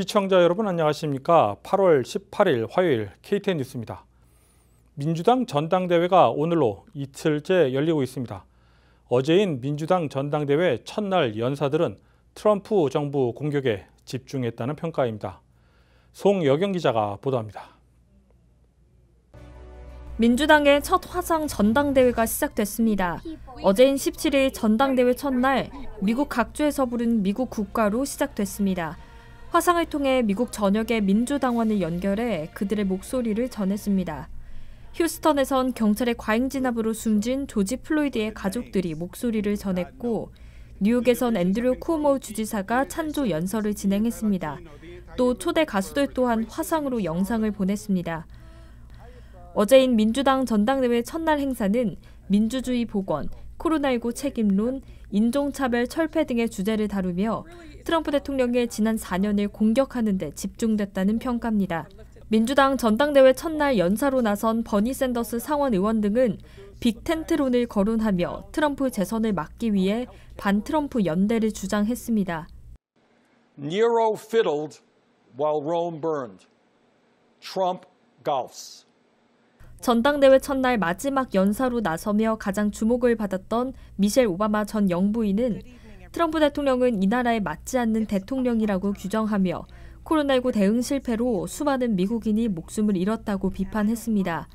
시청자 여러분 안녕하십니까? 8월 18일 화요일 KTN 뉴스입니다. 민주당 전당대회가 오늘로 이틀째 열리고 있습니다. 어제인 민주당 전당대회 첫날 연사들은 트럼프 정부 공격에 집중했다는 평가입니다. 송여경 기자가 보도합니다. 민주당의 첫 화상 전당대회가 시작됐습니다. 어제인 17일 전당대회 첫날 미국 각주에서 부른 미국 국가로 시작됐습니다. 화상을 통해 미국 전역의 민주당원을 연결해 그들의 목소리를 전했습니다. 휴스턴에선 경찰의 과잉 진압으로 숨진 조지 플로이드의 가족들이 목소리를 전했고 뉴욕에선 앤드류 쿠모 주지사가 찬조 연설을 진행했습니다. 또 초대 가수들 또한 화상으로 영상을 보냈습니다. 어제인 민주당 전당대회 첫날 행사는 민주주의 복원, 코로나19 책임론, 인종차별 철폐 등의 주제를 다루며 트럼프 대통령의 지난 4년을 공격하는 데 집중됐다는 평가입니다. 민주당 전당대회 첫날 연사로 나선 버니 샌더스 상원 의원 등은 빅텐트론을 거론하며 트럼프 재선을 막기 위해 반트럼프 연대를 주장했습니다. Nero fiddled while Rome burned. Trump golfs. 전당대회 첫날 마지막 연사로 나서며 가장 주목을 받았던 미셸 오바마 전 영부인은 트럼프 대통령은 이 나라에 맞지 않는 대통령이라고 규정하며 코로나19 대응 실패로 수많은 미국인이 목숨을 잃었다고 비판했습니다.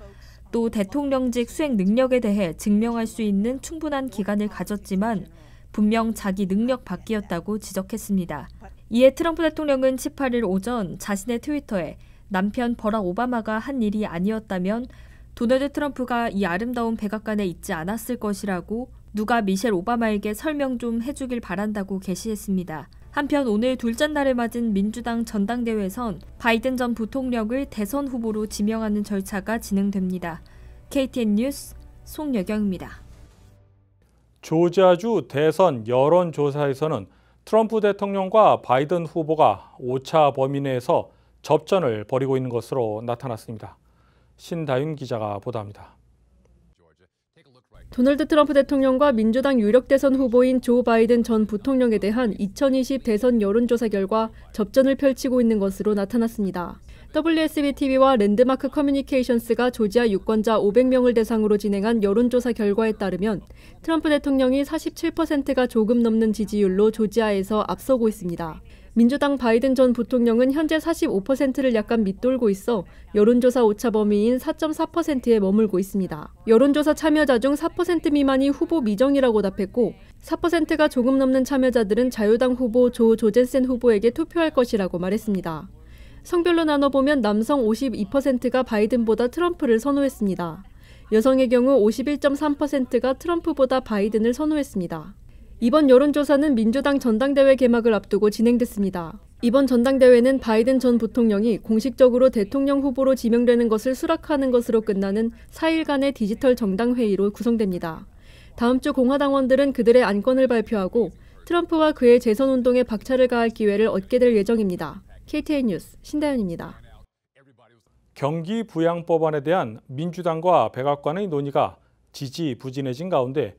또 대통령직 수행 능력에 대해 증명할 수 있는 충분한 기간을 가졌지만 분명 자기 능력 밖이었다고 지적했습니다. 이에 트럼프 대통령은 18일 오전 자신의 트위터에 남편 버락 오바마가 한 일이 아니었다면 도널드 트럼프가 이 아름다운 백악관에 있지 않았을 것이라고 누가 미셸 오바마에게 설명 좀 해주길 바란다고 게시했습니다. 한편 오늘 둘째 날을 맞은 민주당 전당대회에선 바이든 전 부통령을 대선 후보로 지명하는 절차가 진행됩니다. KTN 뉴스 송여경입니다. 조지아주 대선 여론조사에서는 트럼프 대통령과 바이든 후보가 5차 범위 내에서 접전을 벌이고 있는 것으로 나타났습니다. 신다윤 기자가 보도합니다. 도널드 트럼프 대통령과 민주당 유력 대선 후보인 조 바이든 전 부통령에 대한 2020 대선 여론조사 결과 접전을 펼치고 있는 것으로 나타났습니다. WSB TV와 랜드마크 커뮤니케이션스가 조지아 유권자 500명을 대상으로 진행한 여론조사 결과에 따르면 트럼프 대통령이 47%가 조금 넘는 지지율로 조지아에서 앞서고 있습니다. 민주당 바이든 전 부통령은 현재 45%를 약간 밑돌고 있어 여론조사 오차 범위인 4.4%에 머물고 있습니다. 여론조사 참여자 중 4% 미만이 후보 미정이라고 답했고 4%가 조금 넘는 참여자들은 자유당 후보 조 조젠센 후보에게 투표할 것이라고 말했습니다. 성별로 나눠보면 남성 52%가 바이든보다 트럼프를 선호했습니다. 여성의 경우 51.3%가 트럼프보다 바이든을 선호했습니다. 이번 여론조사는 민주당 전당대회 개막을 앞두고 진행됐습니다. 이번 전당대회는 바이든 전 부통령이 공식적으로 대통령 후보로 지명되는 것을 수락하는 것으로 끝나는 4일간의 디지털 정당회의로 구성됩니다. 다음 주 공화당원들은 그들의 안건을 발표하고 트럼프와 그의 재선 운동에 박차를 가할 기회를 얻게 될 예정입니다. KTN 뉴스 신다연입니다. 경기 부양법안에 대한 민주당과 백악관의 논의가 지지부진해진 가운데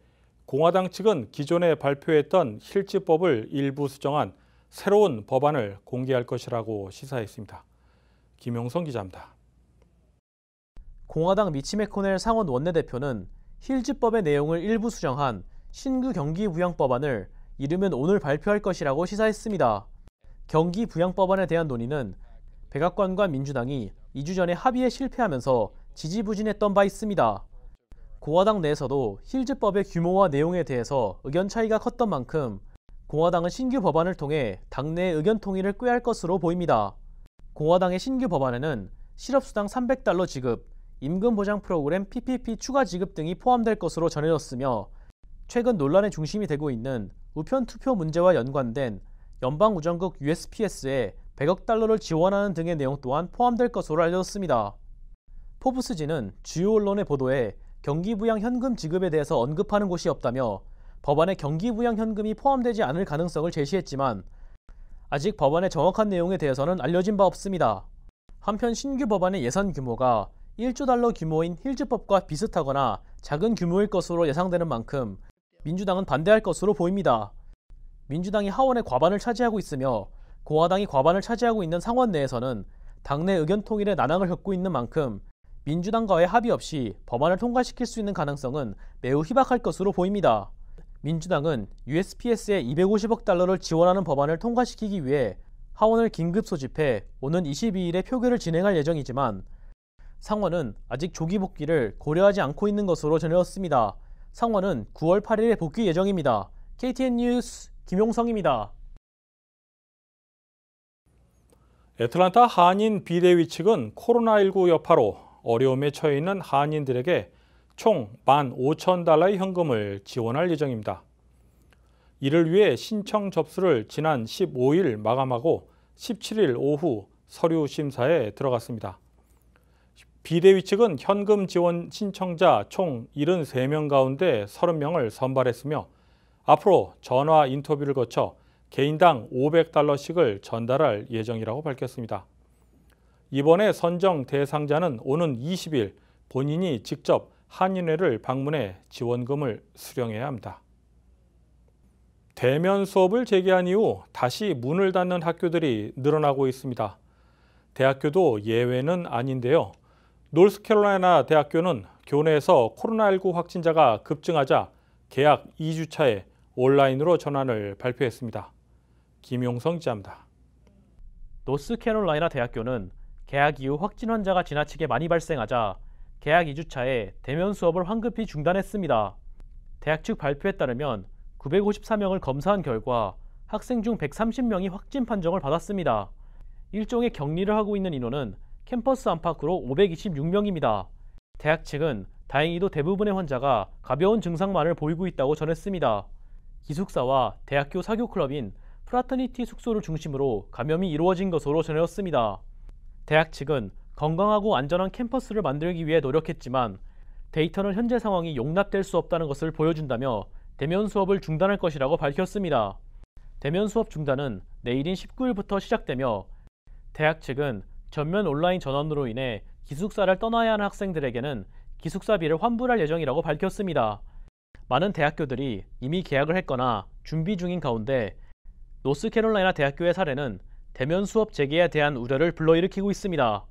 공화당 측은 기존에 발표했던 실질법을 일부 수정한 새로운 법안을 공개할 것이라고 시사했습니다. 김용성 기자입니다. 공화당 미치 메코넬 상원 원내대표는 힐즈법의 내용을 일부 수정한 신규 경기부양법안을 이르면 오늘 발표할 것이라고 시사했습니다. 경기부양법안에 대한 논의는 백악관과 민주당이 2주 전에 합의에 실패하면서 지지부진했던 바 있습니다. 공화당 내에서도 힐즈법의 규모와 내용에 대해서 의견 차이가 컸던 만큼 공화당은 신규 법안을 통해 당내의 견 통일을 꾀할 것으로 보입니다. 공화당의 신규 법안에는 실업수당 300달러 지급, 임금 보장 프로그램 PPP 추가 지급 등이 포함될 것으로 전해졌으며 최근 논란의 중심이 되고 있는 우편 투표 문제와 연관된 연방우정국 USPS에 100억 달러를 지원하는 등의 내용 또한 포함될 것으로 알려졌습니다. 포브스지는 주요 언론의 보도에 경기부양 현금 지급에 대해서 언급하는 곳이 없다며 법안에 경기부양 현금이 포함되지 않을 가능성을 제시했지만 아직 법안의 정확한 내용에 대해서는 알려진 바 없습니다. 한편 신규 법안의 예산 규모가 1조 달러 규모인 힐즈법과 비슷하거나 작은 규모일 것으로 예상되는 만큼 민주당은 반대할 것으로 보입니다. 민주당이 하원의 과반을 차지하고 있으며 고화당이 과반을 차지하고 있는 상원 내에서는 당내 의견 통일의 난항을 겪고 있는 만큼 민주당과의 합의 없이 법안을 통과시킬 수 있는 가능성은 매우 희박할 것으로 보입니다. 민주당은 USPS에 250억 달러를 지원하는 법안을 통과시키기 위해 하원을 긴급 소집해 오는 22일에 표결을 진행할 예정이지만 상원은 아직 조기 복귀를 고려하지 않고 있는 것으로 전해졌습니다. 상원은 9월 8일에 복귀 예정입니다. KTN 뉴스 김용성입니다. 애틀란타 한인 비대위 측은 코로나19 여파로 어려움에 처해 있는 한인들에게 총 15,000달러의 현금을 지원할 예정입니다. 이를 위해 신청 접수를 지난 15일 마감하고 17일 오후 서류 심사에 들어갔습니다. 비대위 측은 현금 지원 신청자 총 73명 가운데 30명을 선발했으며 앞으로 전화 인터뷰를 거쳐 개인당 500달러씩을 전달할 예정이라고 밝혔습니다. 이번에 선정 대상자는 오는 20일 본인이 직접 한인회를 방문해 지원금을 수령해야 합니다. 대면 수업을 재개한 이후 다시 문을 닫는 학교들이 늘어나고 있습니다. 대학교도 예외는 아닌데요. 노스캐롤라이나 대학교는 교내에서 코로나19 확진자가 급증하자 계약 2주차에 온라인으로 전환을 발표했습니다. 김용성 기자입니다. 노스캐롤라이나 대학교는 개학 이후 확진 환자가 지나치게 많이 발생하자 개학 2주차에 대면 수업을 황급히 중단했습니다. 대학 측 발표에 따르면 954명을 검사한 결과 학생 중 130명이 확진 판정을 받았습니다. 일종의 격리를 하고 있는 인원은 캠퍼스 안팎으로 526명입니다. 대학 측은 다행히도 대부분의 환자가 가벼운 증상만을 보이고 있다고 전했습니다. 기숙사와 대학교 사교클럽인 프라터니티 숙소를 중심으로 감염이 이루어진 것으로 전해졌습니다. 대학 측은 건강하고 안전한 캠퍼스를 만들기 위해 노력했지만 데이터는 현재 상황이 용납될 수 없다는 것을 보여준다며 대면 수업을 중단할 것이라고 밝혔습니다. 대면 수업 중단은 내일인 19일부터 시작되며 대학 측은 전면 온라인 전원으로 인해 기숙사를 떠나야 하는 학생들에게는 기숙사비를 환불할 예정이라고 밝혔습니다. 많은 대학교들이 이미 계약을 했거나 준비 중인 가운데 노스캐롤라이나 대학교의 사례는 대면 수업 재개에 대한 우려를 불러일으키고 있습니다.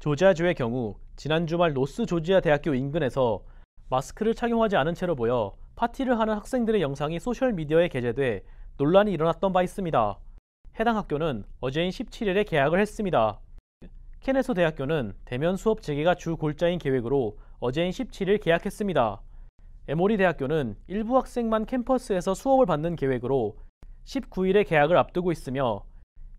조지아주의 경우 지난 주말 노스 조지아 대학교 인근에서 마스크를 착용하지 않은 채로 보여 파티를 하는 학생들의 영상이 소셜미디어에 게재돼 논란이 일어났던 바 있습니다. 해당 학교는 어제인 17일에 개학을 했습니다. 케네소 대학교는 대면 수업 재개가 주 골자인 계획으로 어제인 17일 개학했습니다. 에모리 대학교는 일부 학생만 캠퍼스에서 수업을 받는 계획으로 19일에 개학을 앞두고 있으며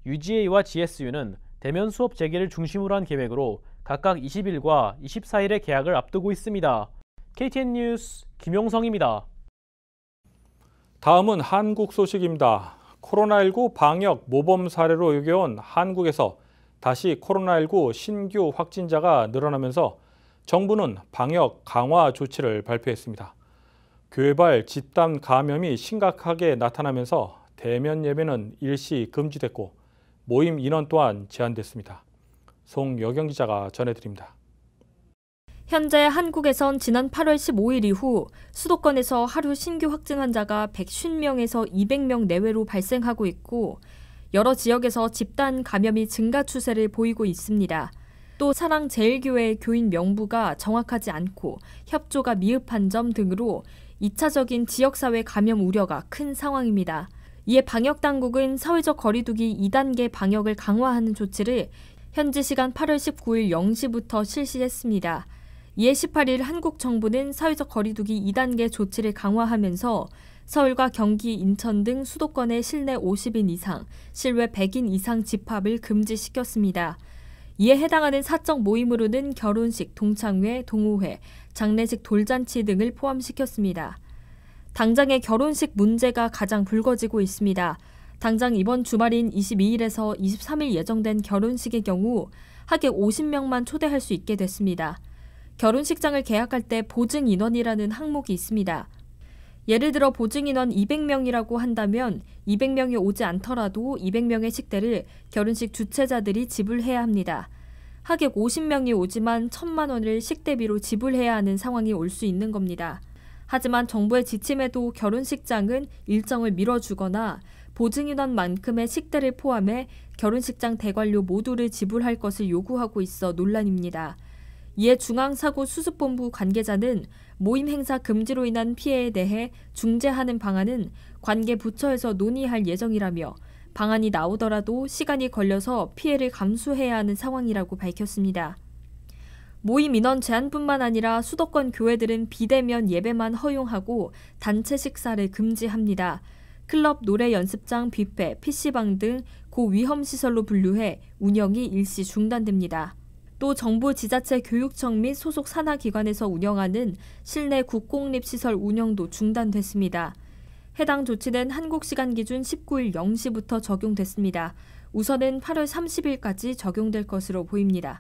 UGA와 GSU는 대면 수업 재개를 중심으로 한 계획으로 각각 20일과 24일의 계약을 앞두고 있습니다. KTN 뉴스 김용성입니다. 다음은 한국 소식입니다. 코로나19 방역 모범 사례로 여겨온 한국에서 다시 코로나19 신규 확진자가 늘어나면서 정부는 방역 강화 조치를 발표했습니다. 교회발 집단 감염이 심각하게 나타나면서 대면 예배는 일시 금지됐고 모임 인원 또한 제한됐습니다. 송여경 기자가 전해드립니다. 현재 한국에선 지난 8월 15일 이후 수도권에서 하루 신규 확진 환자가 150명에서 200명 내외로 발생하고 있고 여러 지역에서 집단 감염이 증가 추세를 보이고 있습니다. 또 사랑제일교회 교인 명부가 정확하지 않고 협조가 미흡한 점 등으로 2차적인 지역사회 감염 우려가 큰 상황입니다. 이에 방역 당국은 사회적 거리두기 2단계 방역을 강화하는 조치를 현지 시간 8월 19일 0시부터 실시했습니다. 이에 18일 한국 정부는 사회적 거리두기 2단계 조치를 강화하면서 서울과 경기, 인천 등 수도권의 실내 50인 이상, 실외 100인 이상 집합을 금지시켰습니다. 이에 해당하는 사적 모임으로는 결혼식, 동창회, 동호회, 장례식 돌잔치 등을 포함시켰습니다. 당장의 결혼식 문제가 가장 불거지고 있습니다. 당장 이번 주말인 22일에서 23일 예정된 결혼식의 경우 하객 50명만 초대할 수 있게 됐습니다. 결혼식장을 계약할 때 보증 인원이라는 항목이 있습니다. 예를 들어 보증 인원 200명이라고 한다면 200명이 오지 않더라도 200명의 식대를 결혼식 주최자들이 지불해야 합니다. 하객 50명이 오지만 1천만 원을 식대비로 지불해야 하는 상황이 올 수 있는 겁니다. 하지만 정부의 지침에도 결혼식장은 일정을 밀어주거나 보증인원만큼의 식대를 포함해 결혼식장 대관료 모두를 지불할 것을 요구하고 있어 논란입니다. 이에 중앙사고수습본부 관계자는 모임 행사 금지로 인한 피해에 대해 중재하는 방안은 관계 부처에서 논의할 예정이라며 방안이 나오더라도 시간이 걸려서 피해를 감수해야 하는 상황이라고 밝혔습니다. 모임 인원 제한뿐만 아니라 수도권 교회들은 비대면 예배만 허용하고 단체 식사를 금지합니다. 클럽, 노래 연습장, 뷔페, PC방 등 고위험 시설로 분류해 운영이 일시 중단됩니다. 또 정부 지자체 교육청 및 소속 산하기관에서 운영하는 실내 국공립시설 운영도 중단됐습니다. 해당 조치는 한국 시간 기준 19일 0시부터 적용됐습니다. 우선은 8월 30일까지 적용될 것으로 보입니다.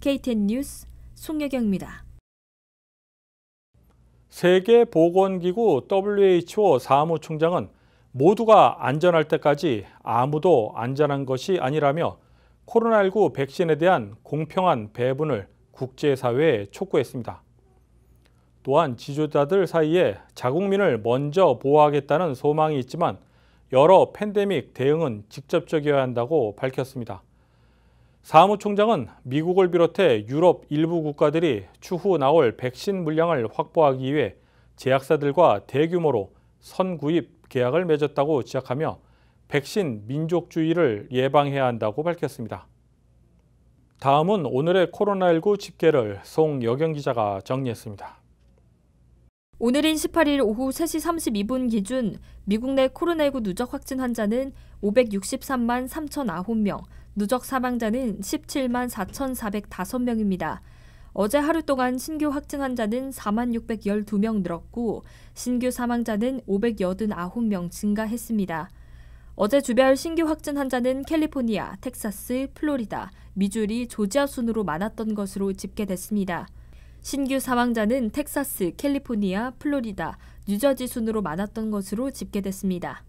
KTN 뉴스 송혜경입니다. 세계보건기구 WHO 사무총장은 모두가 안전할 때까지 아무도 안전한 것이 아니라며 코로나19 백신에 대한 공평한 배분을 국제사회에 촉구했습니다. 또한 지도자들 사이에 자국민을 먼저 보호하겠다는 소망이 있지만 여러 팬데믹 대응은 직접적이어야 한다고 밝혔습니다. 사무총장은 미국을 비롯해 유럽 일부 국가들이 추후 나올 백신 물량을 확보하기 위해 제약사들과 대규모로 선구입 계약을 맺었다고 지적하며 백신 민족주의를 예방해야 한다고 밝혔습니다. 다음은 오늘의 코로나19 집계를 송여경 기자가 정리했습니다. 오늘인 18일 오후 3시 32분 기준 미국 내 코로나19 누적 확진 환자는 563만 3,009명, 누적 사망자는 17만 4,405명입니다. 어제 하루 동안 신규 확진 환자는 4만 612명 늘었고 신규 사망자는 589명 증가했습니다. 어제 주별 신규 확진 환자는 캘리포니아, 텍사스, 플로리다, 미주리, 조지아 순으로 많았던 것으로 집계됐습니다. 신규 사망자는 텍사스, 캘리포니아, 플로리다, 뉴저지 순으로 많았던 것으로 집계됐습니다.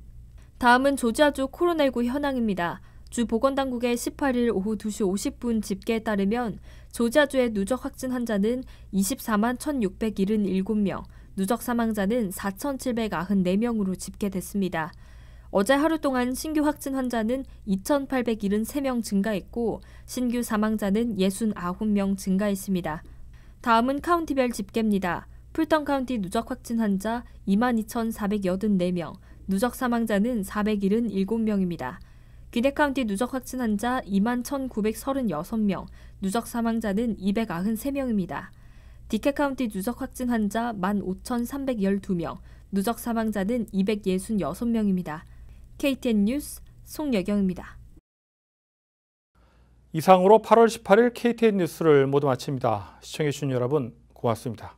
다음은 조지아주 코로나19 현황입니다. 주 보건당국의 18일 오후 2시 50분 집계에 따르면 조지아주의 누적 확진 환자는 24만 1,677명, 누적 사망자는 4,794명으로 집계됐습니다. 어제 하루 동안 신규 확진 환자는 2,873명 증가했고 신규 사망자는 69명 증가했습니다. 다음은 카운티별 집계입니다. 풀턴 카운티 누적 확진 환자 22,484명, 누적 사망자는 477명입니다. 기네 카운티 누적 확진 환자 2 1,936명, 누적 사망자는 293명입니다. 디케카운티 누적 확진 환자 15,312명, 누적 사망자는 266명입니다. KTN 뉴스 송여경입니다. 이상으로 8월 18일 KTN 뉴스를 모두 마칩니다. 시청해주신 여러분 고맙습니다.